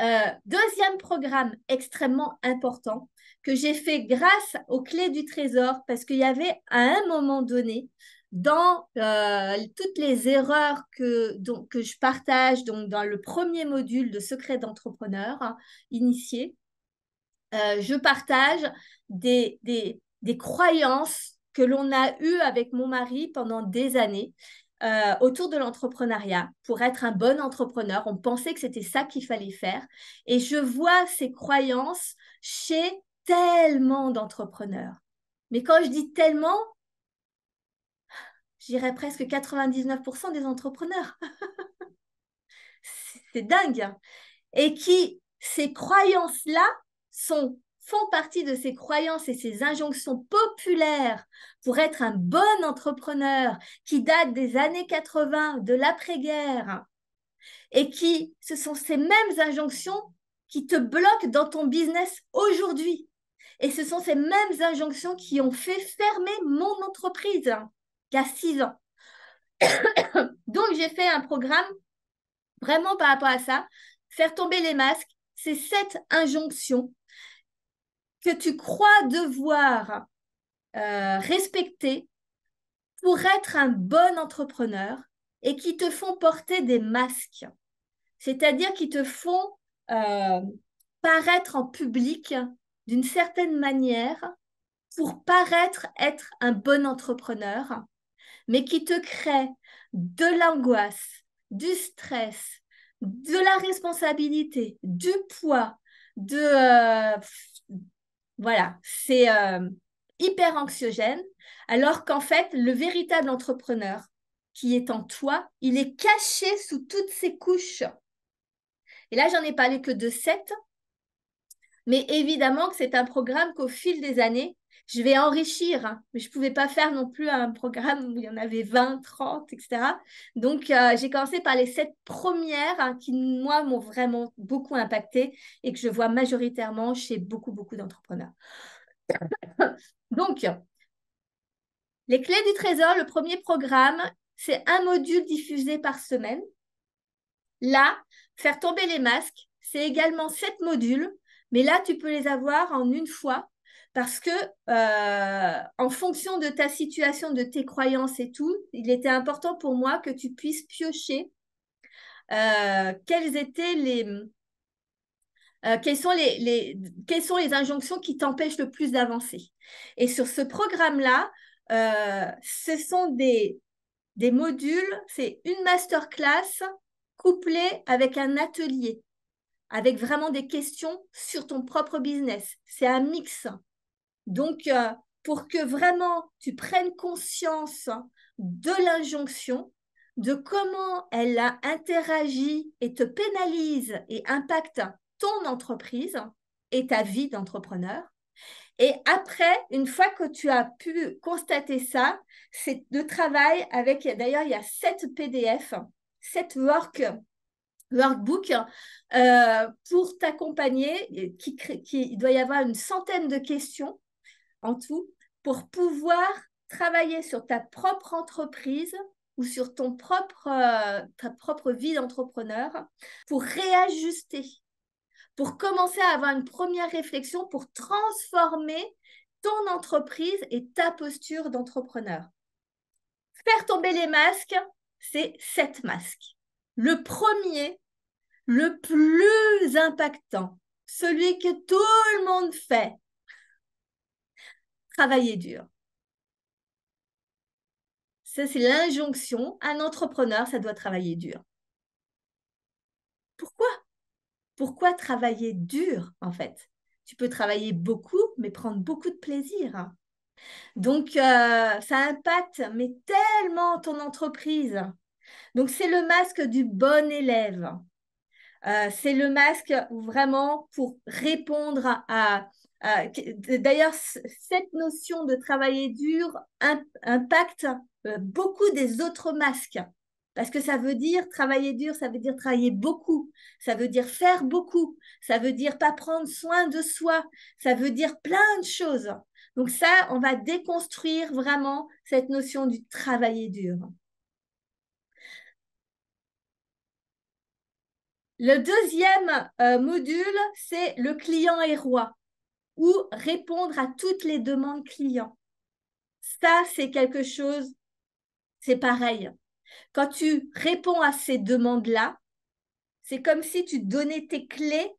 Euh, deuxième programme extrêmement important que j'ai fait grâce aux clés du trésor parce qu'il y avait à un moment donné dans euh, toutes les erreurs que, donc, que je partage donc, dans le premier module de secret d'entrepreneur hein, initié, euh, je partage des, des, des croyances que l'on a eues avec mon mari pendant des années euh, autour de l'entrepreneuriat. Pour être un bon entrepreneur, on pensait que c'était ça qu'il fallait faire. Et je vois ces croyances chez tellement d'entrepreneurs. Mais quand je dis tellement, j'irais presque 99% des entrepreneurs. c'est dingue. Hein. Et qui, ces croyances-là, sont font partie de ces croyances et ces injonctions populaires pour être un bon entrepreneur qui date des années 80, de l'après-guerre, et qui, ce sont ces mêmes injonctions qui te bloquent dans ton business aujourd'hui. Et ce sont ces mêmes injonctions qui ont fait fermer mon entreprise hein, il y a six ans. Donc, j'ai fait un programme vraiment par rapport à ça, faire tomber les masques, c'est sept injonctions que tu crois devoir euh, respecter pour être un bon entrepreneur et qui te font porter des masques, c'est-à-dire qui te font euh, paraître en public d'une certaine manière pour paraître être un bon entrepreneur, mais qui te créent de l'angoisse, du stress, de la responsabilité, du poids, de... Euh, voilà, c'est euh, hyper anxiogène, alors qu'en fait, le véritable entrepreneur qui est en toi, il est caché sous toutes ses couches. Et là, j'en ai parlé que de sept, mais évidemment que c'est un programme qu'au fil des années, je vais enrichir, hein. mais je ne pouvais pas faire non plus un programme où il y en avait 20, 30, etc. Donc, euh, j'ai commencé par les sept premières hein, qui, moi, m'ont vraiment beaucoup impacté et que je vois majoritairement chez beaucoup, beaucoup d'entrepreneurs. Donc, les clés du trésor, le premier programme, c'est un module diffusé par semaine. Là, faire tomber les masques, c'est également sept modules, mais là, tu peux les avoir en une fois parce que euh, en fonction de ta situation, de tes croyances et tout, il était important pour moi que tu puisses piocher euh, quelles étaient les, euh, sont les, sont les injonctions qui t'empêchent le plus d'avancer. Et sur ce programme-là, ce sont des, des modules, c'est une masterclass couplée avec un atelier avec vraiment des questions sur ton propre business. C'est un mix. Donc, euh, pour que vraiment tu prennes conscience de l'injonction, de comment elle a interagi et te pénalise et impacte ton entreprise et ta vie d'entrepreneur. Et après, une fois que tu as pu constater ça, c'est de travailler avec, d'ailleurs, il y a sept PDF, sept work, workbook euh, pour t'accompagner. qui, il doit y avoir une centaine de questions en tout pour pouvoir travailler sur ta propre entreprise ou sur ton propre, euh, ta propre vie d'entrepreneur pour réajuster, pour commencer à avoir une première réflexion pour transformer ton entreprise et ta posture d'entrepreneur. Faire tomber les masques, c'est sept masques. Le premier, le plus impactant, celui que tout le monde fait, travailler dur. Ça, c'est l'injonction. Un entrepreneur, ça doit travailler dur. Pourquoi Pourquoi travailler dur, en fait Tu peux travailler beaucoup, mais prendre beaucoup de plaisir. Donc, euh, ça impacte, mais tellement ton entreprise. Donc, c'est le masque du bon élève. Euh, c'est le masque vraiment pour répondre à, euh, d'ailleurs, cette notion de travailler dur impacte euh, beaucoup des autres masques. Parce que ça veut dire travailler dur, ça veut dire travailler beaucoup, ça veut dire faire beaucoup, ça veut dire pas prendre soin de soi, ça veut dire plein de choses. Donc ça, on va déconstruire vraiment cette notion du travailler dur. Le deuxième euh, module, c'est le client est roi ou répondre à toutes les demandes clients. Ça, c'est quelque chose, c'est pareil. Quand tu réponds à ces demandes-là, c'est comme si tu donnais tes clés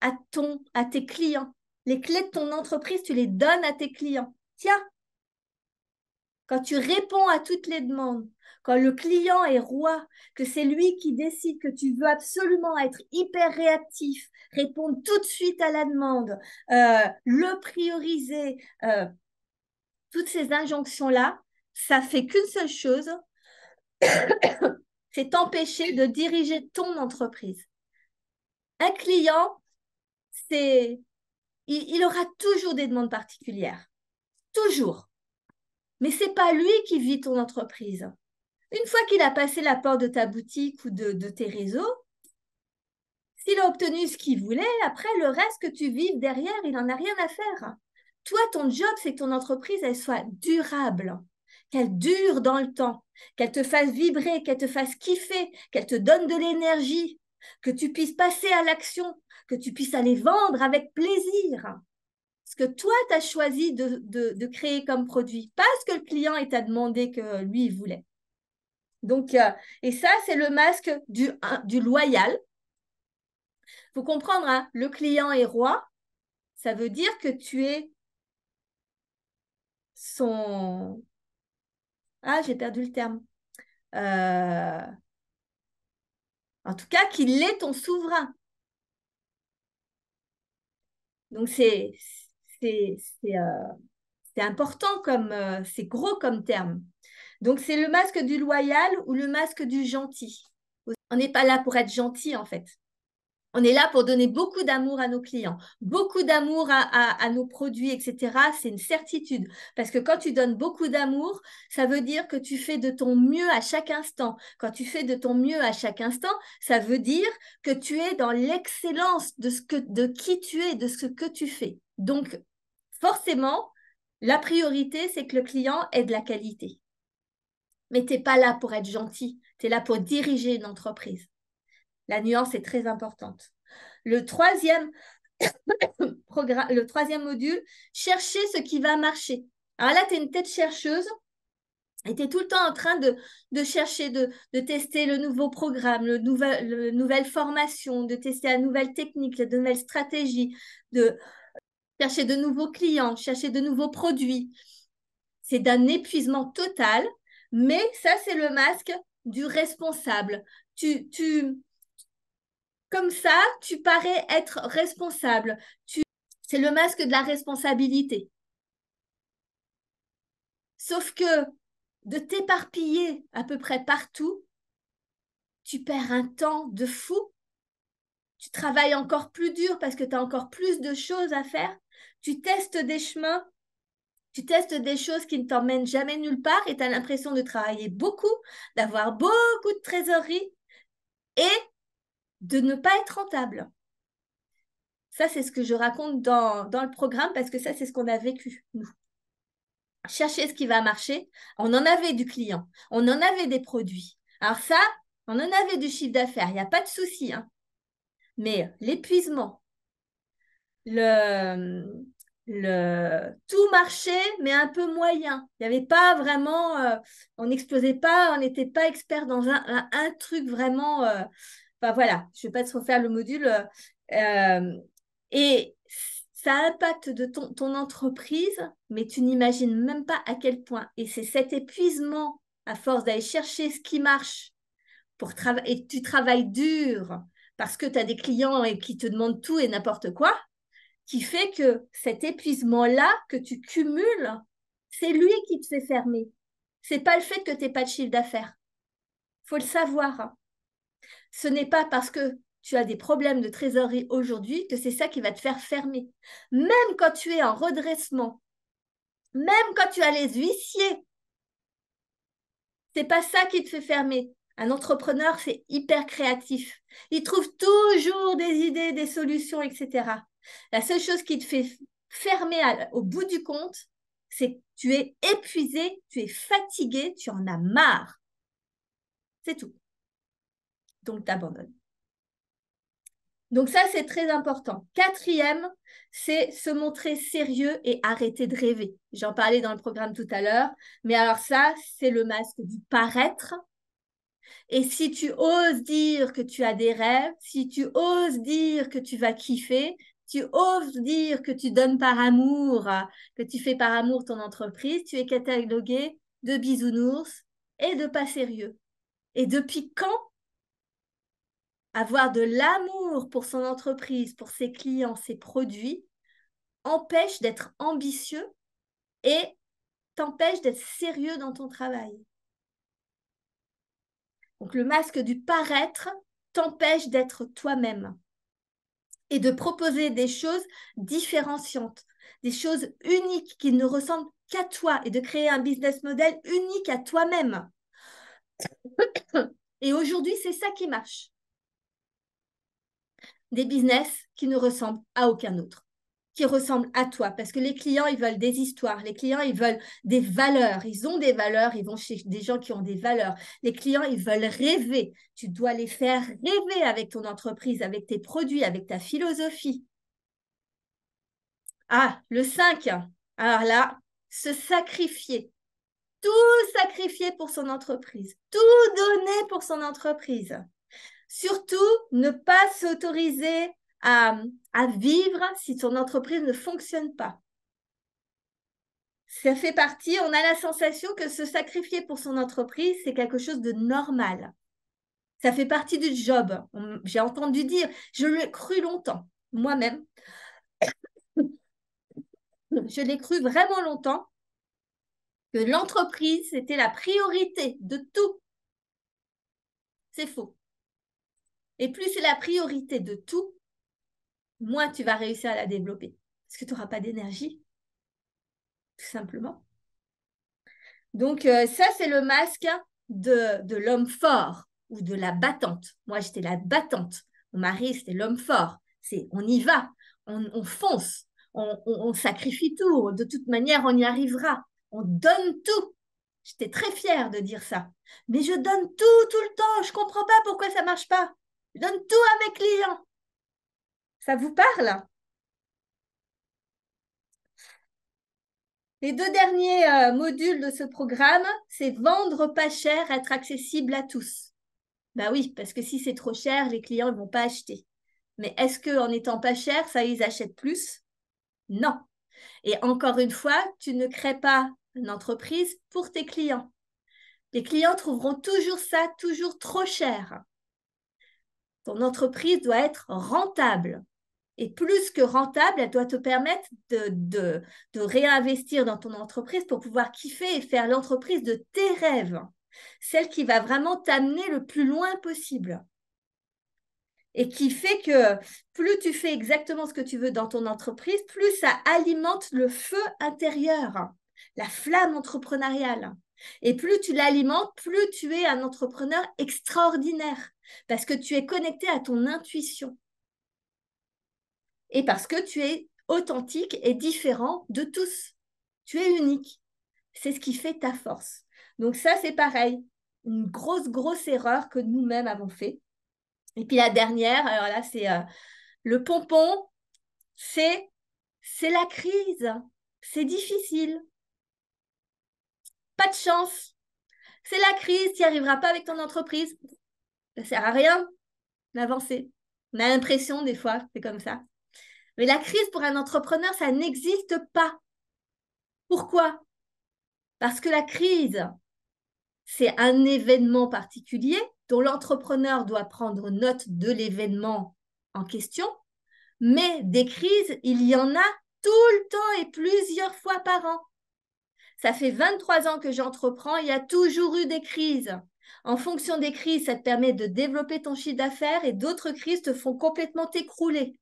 à, ton, à tes clients. Les clés de ton entreprise, tu les donnes à tes clients. Tiens, quand tu réponds à toutes les demandes, quand le client est roi, que c'est lui qui décide que tu veux absolument être hyper réactif, répondre tout de suite à la demande, euh, le prioriser, euh, toutes ces injonctions-là, ça fait qu'une seule chose, c'est t'empêcher de diriger ton entreprise. Un client, il, il aura toujours des demandes particulières, toujours. Mais c'est pas lui qui vit ton entreprise. Une fois qu'il a passé la porte de ta boutique ou de, tes réseaux, s'il a obtenu ce qu'il voulait, après le reste que tu vives derrière, il n'en a rien à faire. Toi, ton job, c'est que ton entreprise, elle soit durable, qu'elle dure dans le temps, qu'elle te fasse vibrer, qu'elle te fasse kiffer, qu'elle te donne de l'énergie, que tu puisses passer à l'action, que tu puisses aller vendre avec plaisir. Ce que toi, tu as choisi de, de créer comme produit, pas ce que le client t'a demandé que lui, il voulait. Donc, euh, et ça, c'est le masque du, loyal. Il faut comprendre, hein, le client est roi, ça veut dire que tu es son... Ah, j'ai perdu le terme. Euh, en tout cas, qu'il est ton souverain. Donc, c'est euh, important comme... c'est gros comme terme. Donc c'est le masque du loyal ou le masque du gentil. On n'est pas là pour être gentil en fait. On est là pour donner beaucoup d'amour à nos clients, beaucoup d'amour à, nos produits, etc. C'est une certitude. Parce que quand tu donnes beaucoup d'amour, ça veut dire que tu fais de ton mieux à chaque instant. Quand tu fais de ton mieux à chaque instant, ça veut dire que tu es dans l'excellence de, ce que, de qui tu es, de ce que tu fais. Donc, forcément, la priorité, c'est que le client ait de la qualité mais tu n'es pas là pour être gentil, tu es là pour diriger une entreprise. La nuance est très importante. Le troisième, le module, chercher ce qui va marcher. Alors là, tu es une tête chercheuse et tu es tout le temps en train de, chercher, de, tester le nouveau programme, la nouvelle formation, de tester la nouvelle technique, la nouvelle stratégie, de chercher de nouveaux clients, chercher de nouveaux produits. C'est d'un épuisement total mais ça, c'est le masque du responsable. Tu, tu, comme ça, tu parais être responsable. Tu, c'est le masque de la responsabilité. Sauf que de t'éparpiller à peu près partout, tu perds un temps de fou. Tu travailles encore plus dur parce que tu as encore plus de choses à faire. Tu testes des chemins tu testes des choses qui ne t'emmènent jamais nulle part et tu as l'impression de travailler beaucoup, d'avoir beaucoup de trésorerie et de ne pas être rentable. Ça, c'est ce que je raconte dans, le programme parce que ça, c'est ce qu'on a vécu, nous. Chercher ce qui va marcher. On en avait du client, on en avait des produits. Alors ça, on en avait du chiffre d'affaires, il n'y a pas de souci. Hein. Mais l'épuisement, le, tout marchait, mais un peu moyen. Il n'y avait pas vraiment, euh, on n'explosait pas, on n'était pas expert dans un, truc vraiment. bah voilà, je ne vais pas te refaire le module. Euh, et ça impacte de ton, ton entreprise, mais tu n'imagines même pas à quel point. Et c'est cet épuisement à force d'aller chercher ce qui marche pour Et tu travailles dur parce que tu as des clients et qui te demandent tout et n'importe quoi qui fait que cet épuisement-là que tu cumules, c'est lui qui te fait fermer. C'est pas le fait que tu n'aies pas de chiffre d'affaires. faut le savoir. Ce n'est pas parce que tu as des problèmes de trésorerie aujourd'hui que c'est ça qui va te faire fermer. Même quand tu es en redressement, même quand tu as les huissiers, c'est pas ça qui te fait fermer. Un entrepreneur, c'est hyper créatif. Il trouve toujours des idées, des solutions, etc. La seule chose qui te fait fermer au bout du compte, c'est que tu es épuisé, tu es fatigué, tu en as marre. C'est tout. Donc, tu abandonnes. Donc ça, c'est très important. Quatrième, c'est se montrer sérieux et arrêter de rêver. J'en parlais dans le programme tout à l'heure, mais alors ça, c'est le masque du paraître. Et si tu oses dire que tu as des rêves, si tu oses dire que tu vas kiffer, tu oses dire que tu donnes par amour, que tu fais par amour ton entreprise, tu es catalogué de bisounours et de pas sérieux. Et depuis quand avoir de l'amour pour son entreprise, pour ses clients, ses produits, empêche d'être ambitieux et t'empêche d'être sérieux dans ton travail. Donc le masque du paraître t'empêche d'être toi-même et de proposer des choses différenciantes, des choses uniques qui ne ressemblent qu'à toi et de créer un business model unique à toi-même. Et aujourd'hui, c'est ça qui marche. Des business qui ne ressemblent à aucun autre qui ressemblent à toi parce que les clients, ils veulent des histoires, les clients, ils veulent des valeurs, ils ont des valeurs, ils vont chez des gens qui ont des valeurs. Les clients, ils veulent rêver. Tu dois les faire rêver avec ton entreprise, avec tes produits, avec ta philosophie. Ah, le 5. Alors là, se sacrifier. Tout sacrifier pour son entreprise, tout donner pour son entreprise. Surtout, ne pas s'autoriser à, vivre si son entreprise ne fonctionne pas. Ça fait partie, on a la sensation que se sacrifier pour son entreprise, c'est quelque chose de normal. Ça fait partie du job. J'ai entendu dire, je l'ai cru longtemps, moi-même. je l'ai cru vraiment longtemps que l'entreprise, c'était la priorité de tout. C'est faux. Et plus c'est la priorité de tout, moi, tu vas réussir à la développer. Parce que tu n'auras pas d'énergie, tout simplement. Donc, euh, ça, c'est le masque de, de l'homme fort ou de la battante. Moi, j'étais la battante. Mon mari, c'était l'homme fort. C'est on y va, on, fonce, on, sacrifie tout. De toute manière, on y arrivera. On donne tout. J'étais très fière de dire ça. Mais je donne tout, tout le temps. Je comprends pas pourquoi ça marche pas. Je donne tout à mes clients. Ça vous parle Les deux derniers euh, modules de ce programme, c'est vendre pas cher, être accessible à tous. Bah oui, parce que si c'est trop cher, les clients ne vont pas acheter. Mais est-ce qu'en en étant pas cher, ça ils achètent plus Non. Et encore une fois, tu ne crées pas une entreprise pour tes clients. Les clients trouveront toujours ça toujours trop cher. Ton entreprise doit être rentable. Et plus que rentable, elle doit te permettre de, de réinvestir dans ton entreprise pour pouvoir kiffer et faire l'entreprise de tes rêves, celle qui va vraiment t'amener le plus loin possible. Et qui fait que plus tu fais exactement ce que tu veux dans ton entreprise, plus ça alimente le feu intérieur, la flamme entrepreneuriale. Et plus tu l'alimentes, plus tu es un entrepreneur extraordinaire, parce que tu es connecté à ton intuition et parce que tu es authentique et différent de tous. Tu es unique. C'est ce qui fait ta force. Donc ça, c'est pareil. Une grosse, grosse erreur que nous-mêmes avons fait. Et puis la dernière, alors là, c'est euh, le pompon, c'est c'est la crise. C'est difficile. Pas de chance. C'est la crise, tu n'y arriveras pas avec ton entreprise. Ça ne sert à rien d'avancer. On a l'impression des fois, c'est comme ça. Mais la crise pour un entrepreneur, ça n'existe pas. Pourquoi Parce que la crise, c'est un événement particulier dont l'entrepreneur doit prendre note de l'événement en question. Mais des crises, il y en a tout le temps et plusieurs fois par an. Ça fait 23 ans que j'entreprends, il y a toujours eu des crises. En fonction des crises, ça te permet de développer ton chiffre d'affaires et d'autres crises te font complètement t'écrouler.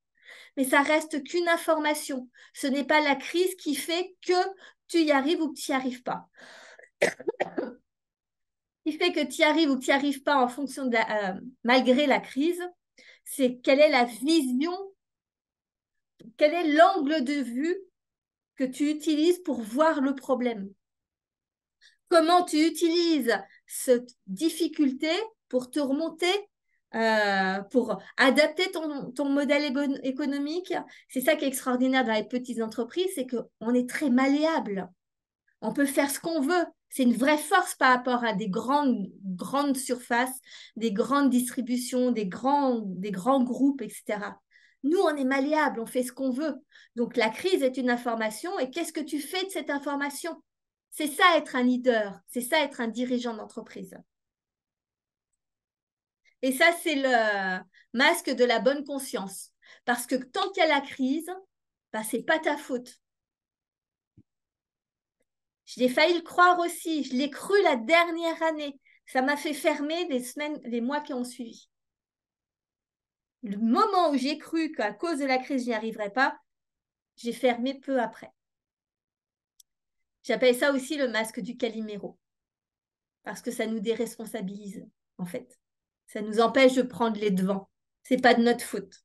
Mais ça reste qu'une information. Ce n'est pas la crise qui fait que tu y arrives ou que tu n'y arrives pas. qui fait que tu y arrives ou que tu n'y arrives pas en fonction de euh, malgré la crise, c'est quelle est la vision, quel est l'angle de vue que tu utilises pour voir le problème. Comment tu utilises cette difficulté pour te remonter euh, pour adapter ton, modèle économique. C'est ça qui est extraordinaire dans les petites entreprises, c'est qu'on est très malléable. On peut faire ce qu'on veut. C'est une vraie force par rapport à des grandes, grandes surfaces, des grandes distributions, des grands, des grands groupes, etc. Nous, on est malléable, on fait ce qu'on veut. Donc la crise est une information et qu'est-ce que tu fais de cette information C'est ça être un leader, c'est ça être un dirigeant d'entreprise. Et ça, c'est le masque de la bonne conscience. Parce que tant qu'il y a la crise, bah, ce n'est pas ta faute. Je l'ai failli le croire aussi. Je l'ai cru la dernière année. Ça m'a fait fermer les semaines, les mois qui ont suivi. Le moment où j'ai cru qu'à cause de la crise, je n'y arriverais pas, j'ai fermé peu après. J'appelle ça aussi le masque du caliméro. parce que ça nous déresponsabilise, en fait ça nous empêche de prendre les devants. C'est pas de notre faute.